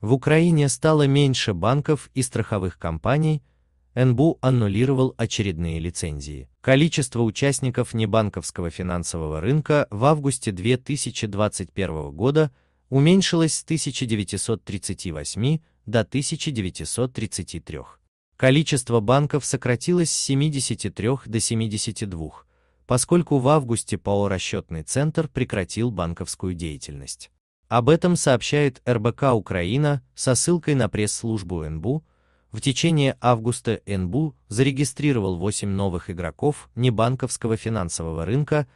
В Украине стало меньше банков и страховых компаний, НБУ аннулировал очередные лицензии. Количество участников небанковского финансового рынка в августе 2021 года уменьшилось с 1938 до 1933. Количество банков сократилось с 73 до 72, поскольку в августе ПАО «Расчетный центр» прекратил банковскую деятельность. Об этом сообщает РБК Украина со ссылкой на пресс-службу НБУ. В течение августа НБУ зарегистрировал 8 новых игроков небанковского финансового рынка,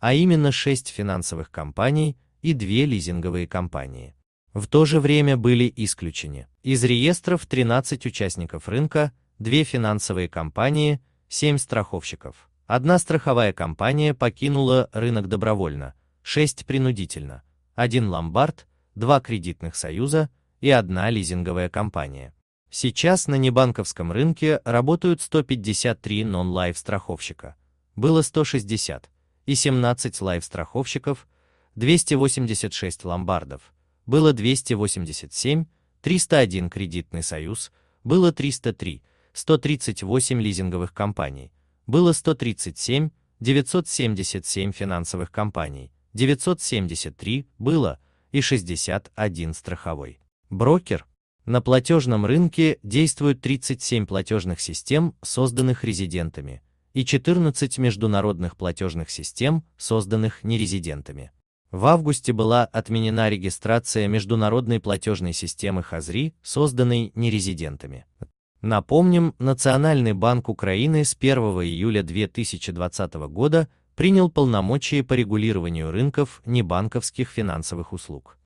а именно 6 финансовых компаний и 2 лизинговые компании. В то же время были исключены из реестров 13 участников рынка, 2 финансовые компании, 7 страховщиков. Одна страховая компания покинула рынок добровольно, 6 принудительно – один ломбард, два кредитных союза и одна лизинговая компания. Сейчас на небанковском рынке работают 153 нон-лайв страховщика, было 160 и 17 лайв страховщиков, 286 ломбардов, было 287, 301 кредитный союз, было 303, 138 лизинговых компаний, было 137, 977 финансовых компаний, 973 было и 61 страховой. Брокер. На платежном рынке действуют 37 платежных систем, созданных резидентами, и 14 международных платежных систем, созданных нерезидентами. В августе была отменена регистрация международной платежной системы Хазри, созданной нерезидентами. Напомним, Национальный банк Украины с 1 июля 2020 года принял полномочия по регулированию рынков небанковских финансовых услуг.